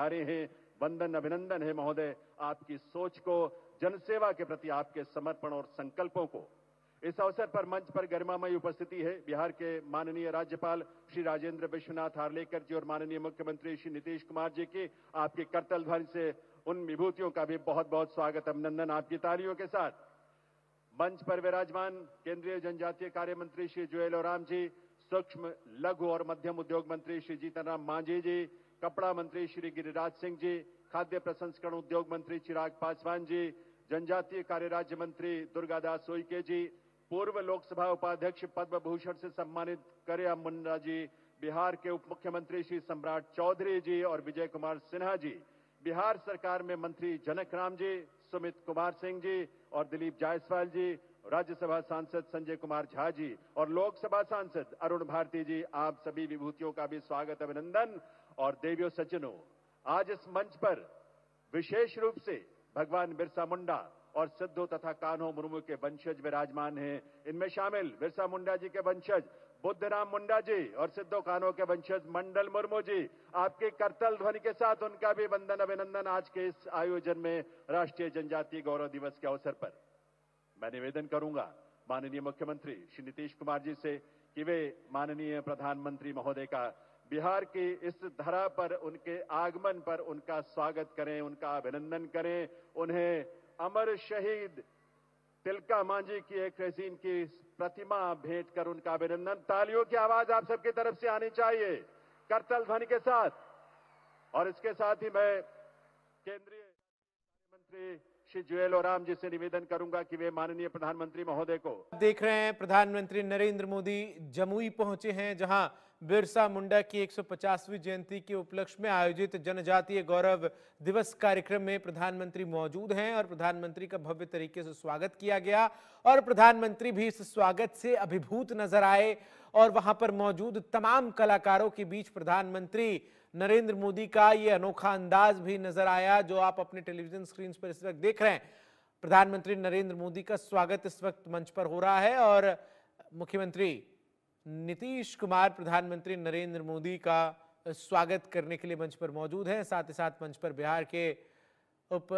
पधारे हैं वंदन अभिनंदन है महोदय आपकी सोच को जनसेवा के प्रति आपके समर्पण और संकल्पों को इस अवसर पर मंच पर गरिमामयी उपस्थिति है बिहार के माननीय राज्यपाल श्री राजेंद्र विश्वनाथ हार्लेकर जी और माननीय मुख्यमंत्री श्री नीतीश कुमार जी की आपके करतल ध्वन से उन विभूतियों का भी बहुत बहुत स्वागत अभिनंदन आपकी तालियों के साथ मंच पर विराजमान केंद्रीय जनजातीय कार्य मंत्री श्री जुएल ओराम जी सूक्ष्म लघु और मध्यम उद्योग मंत्री श्री जीतनराम मांझी जी कपड़ा मंत्री श्री गिरिराज सिंह जी खाद्य प्रसंस्करण उद्योग मंत्री चिराग पासवान जी जनजातीय कार्य राज्य मंत्री दुर्गादास सोईके जी पूर्व लोकसभा उपाध्यक्ष पद्म भूषण से सम्मानित करिया मुन्ना जी बिहार के उप मुख्यमंत्री श्री सम्राट चौधरी जी और विजय कुमार सिन्हा जी बिहार सरकार में मंत्री जनक राम जी सुमित कुमार सिंह जी और दिलीप जायसवाल जी राज्यसभा सांसद संजय कुमार झा जी और लोकसभा सांसद अरुण भारती जी आप सभी विभूतियों का भी स्वागत अभिनंदन और देवियों सज्जनों आज इस मंच पर विशेष रूप से भगवान बिरसा मुंडा और सिद्धो तथा कान्हो मुर्मू के वंशज विराजमान हैं इनमें शामिल बिरसा मुंडा जी के वंशज राम मुंडा जी और सिद्धो कान्हो के वंशज मंडल मुर्मू जी आपके करतल ध्वनि के साथ उनका भी वंदन अभिनंदन आज के इस आयोजन में राष्ट्रीय जनजातीय गौरव दिवस के अवसर पर मैं निवेदन करूंगा माननीय मुख्यमंत्री श्री नीतीश कुमार जी से कि वे माननीय प्रधानमंत्री महोदय का बिहार की इस धरा पर उनके आगमन पर उनका स्वागत करें उनका अभिनंदन करें उन्हें अमर शहीद तिलका मांझी की एक रेजीन की प्रतिमा भेंट कर उनका अभिनंदन तालियों की आवाज आप सबकी तरफ से आनी चाहिए करतल ध्वनि के साथ और इसके साथ ही मैं केंद्रीय मंत्री श्री जुएल राम जी से निवेदन करूंगा कि वे माननीय प्रधानमंत्री महोदय को देख रहे हैं प्रधानमंत्री नरेंद्र मोदी जमुई पहुंचे हैं जहां बिरसा मुंडा की 150वीं जयंती के उपलक्ष्य में आयोजित जनजातीय गौरव दिवस कार्यक्रम में प्रधानमंत्री मौजूद हैं और प्रधानमंत्री का भव्य तरीके से स्वागत किया गया और प्रधानमंत्री भी इस स्वागत से अभिभूत नजर आए और वहां पर मौजूद तमाम कलाकारों के बीच प्रधानमंत्री नरेंद्र मोदी का ये अनोखा अंदाज भी नजर आया जो आप अपने टेलीविजन स्क्रीन पर इस वक्त देख रहे हैं प्रधानमंत्री नरेंद्र मोदी का स्वागत इस वक्त मंच पर हो रहा है और मुख्यमंत्री नीतीश कुमार प्रधानमंत्री नरेंद्र मोदी का स्वागत करने के लिए मंच पर मौजूद हैं साथ ही साथ मंच पर बिहार के उप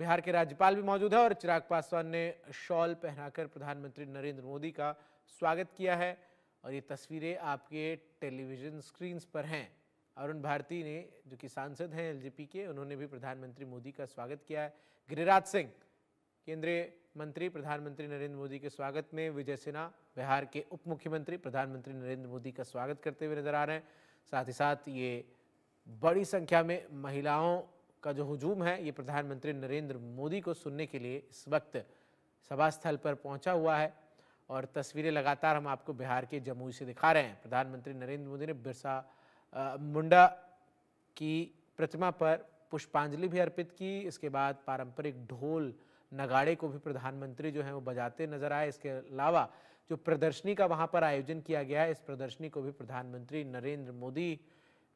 बिहार के राज्यपाल भी मौजूद है और चिराग पासवान ने शॉल पहनाकर प्रधानमंत्री नरेंद्र मोदी का स्वागत किया है और ये तस्वीरें आपके टेलीविजन स्क्रीन्स पर हैं अरुण भारती ने जो कि सांसद हैं एलजेपी के उन्होंने भी प्रधानमंत्री मोदी का स्वागत किया है गिरिराज सिंह केंद्रीय मंत्री प्रधानमंत्री नरेंद्र मोदी के स्वागत में विजय सिन्हा बिहार के उप मुख्यमंत्री प्रधानमंत्री नरेंद्र मोदी का स्वागत करते हुए नजर आ रहे हैं साथ ही साथ ये बड़ी संख्या में महिलाओं का जो हजूम है ये प्रधानमंत्री नरेंद्र मोदी को सुनने के लिए इस वक्त सभा स्थल पर पहुंचा हुआ है और तस्वीरें लगातार हम आपको बिहार के जमुई से दिखा रहे हैं प्रधानमंत्री नरेंद्र मोदी ने बिरसा मुंडा की प्रतिमा पर पुष्पांजलि भी अर्पित की इसके बाद पारंपरिक ढोल नगाड़े को भी प्रधानमंत्री जो है वो बजाते नजर आए इसके अलावा जो प्रदर्शनी का वहाँ पर आयोजन किया गया इस प्रदर्शनी को भी प्रधानमंत्री नरेंद्र मोदी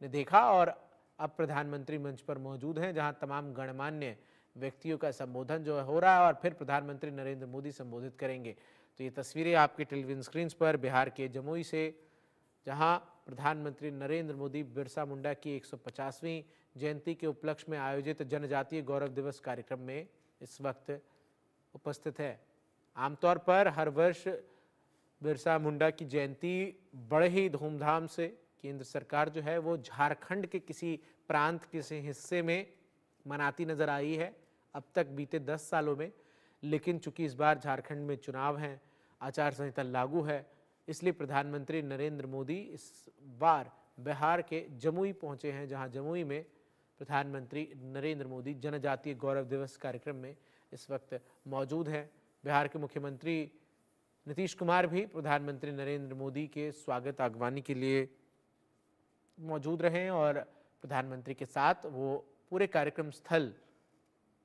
ने देखा और अब प्रधानमंत्री मंच पर मौजूद हैं जहाँ तमाम गणमान्य व्यक्तियों का संबोधन जो है हो रहा है और फिर प्रधानमंत्री नरेंद्र मोदी संबोधित करेंगे तो ये तस्वीरें आपके टेलीविजन स्क्रीन पर बिहार के जमुई से जहां प्रधानमंत्री नरेंद्र मोदी बिरसा मुंडा की 150वीं जयंती के उपलक्ष्य में आयोजित जनजातीय गौरव दिवस कार्यक्रम में इस वक्त उपस्थित है आमतौर पर हर वर्ष बिरसा मुंडा की जयंती बड़े ही धूमधाम से केंद्र सरकार जो है वो झारखंड के किसी प्रांत किसी हिस्से में मनाती नज़र आई है अब तक बीते दस सालों में लेकिन चूंकि इस बार झारखंड में चुनाव हैं आचार संहिता लागू है इसलिए प्रधानमंत्री नरेंद्र मोदी इस बार बिहार के जमुई पहुंचे हैं जहां जमुई में प्रधानमंत्री नरेंद्र मोदी जनजातीय गौरव दिवस कार्यक्रम में इस वक्त मौजूद हैं बिहार के मुख्यमंत्री नीतीश कुमार भी प्रधानमंत्री नरेंद्र मोदी के स्वागत आगवानी के लिए मौजूद रहे और प्रधानमंत्री के साथ वो पूरे कार्यक्रम स्थल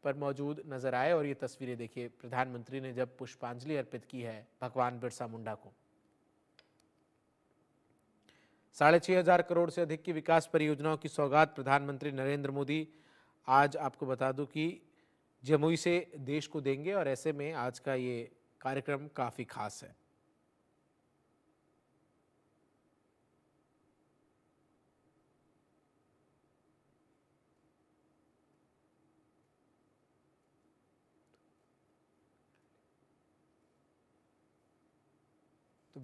पर मौजूद नजर आए और ये तस्वीरें देखिए प्रधानमंत्री ने जब पुष्पांजलि अर्पित की है भगवान बिरसा मुंडा को साढ़े छः हज़ार करोड़ से अधिक की विकास परियोजनाओं की सौगात प्रधानमंत्री नरेंद्र मोदी आज आपको बता दूं कि जमुई से देश को देंगे और ऐसे में आज का ये कार्यक्रम काफ़ी खास है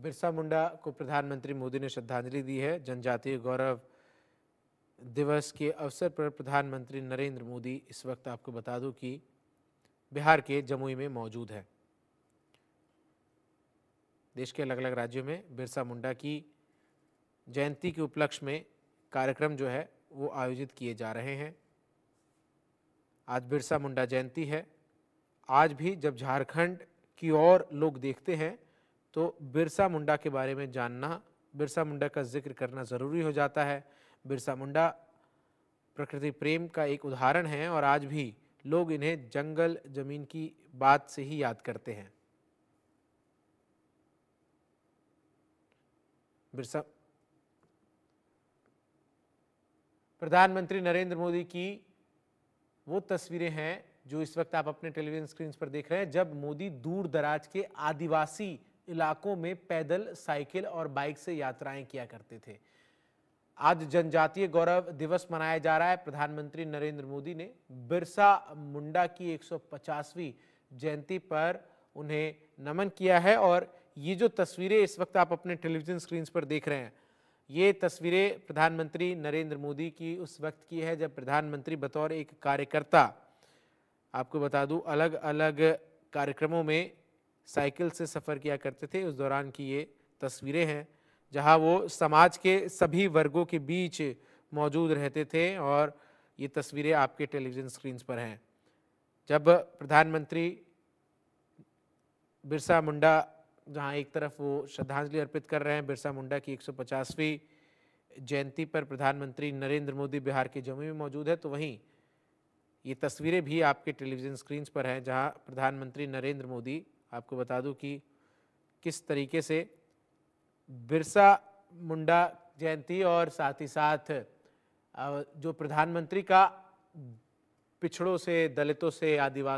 बिरसा मुंडा को प्रधानमंत्री मोदी ने श्रद्धांजलि दी है जनजातीय गौरव दिवस के अवसर पर प्रधानमंत्री नरेंद्र मोदी इस वक्त आपको बता दूं कि बिहार के जमुई में मौजूद है देश के अलग अलग राज्यों में बिरसा मुंडा की जयंती के उपलक्ष्य में कार्यक्रम जो है वो आयोजित किए जा रहे हैं आज बिरसा मुंडा जयंती है आज भी जब झारखंड की ओर लोग देखते हैं तो बिरसा मुंडा के बारे में जानना बिरसा मुंडा का जिक्र करना ज़रूरी हो जाता है बिरसा मुंडा प्रकृति प्रेम का एक उदाहरण है और आज भी लोग इन्हें जंगल जमीन की बात से ही याद करते हैं बिरसा प्रधानमंत्री नरेंद्र मोदी की वो तस्वीरें हैं जो इस वक्त आप अपने टेलीविजन स्क्रीन पर देख रहे हैं जब मोदी दूर दराज के आदिवासी इलाकों में पैदल साइकिल और बाइक से यात्राएं किया करते थे आज जनजातीय गौरव दिवस मनाया जा रहा है प्रधानमंत्री नरेंद्र मोदी ने बिरसा मुंडा की 150वीं जयंती पर उन्हें नमन किया है और ये जो तस्वीरें इस वक्त आप अपने टेलीविज़न स्क्रीन पर देख रहे हैं ये तस्वीरें प्रधानमंत्री नरेंद्र मोदी की उस वक्त की है जब प्रधानमंत्री बतौर एक कार्यकर्ता आपको बता दूं अलग अलग कार्यक्रमों में साइकिल से सफ़र किया करते थे उस दौरान की ये तस्वीरें हैं जहाँ वो समाज के सभी वर्गों के बीच मौजूद रहते थे और ये तस्वीरें आपके टेलीविज़न स्क्रीन्स पर हैं जब प्रधानमंत्री बिरसा मुंडा जहाँ एक तरफ वो श्रद्धांजलि अर्पित कर रहे हैं बिरसा मुंडा की 150वीं जयंती पर प्रधानमंत्री नरेंद्र मोदी बिहार के जम्मू में मौजूद है तो वहीं ये तस्वीरें भी आपके टेलीविज़न स्क्रीन्स पर हैं जहाँ प्रधानमंत्री नरेंद्र मोदी आपको बता दूं कि किस तरीके से बिरसा मुंडा जयंती और साथ ही साथ जो प्रधानमंत्री का पिछड़ों से दलितों से आदिवासी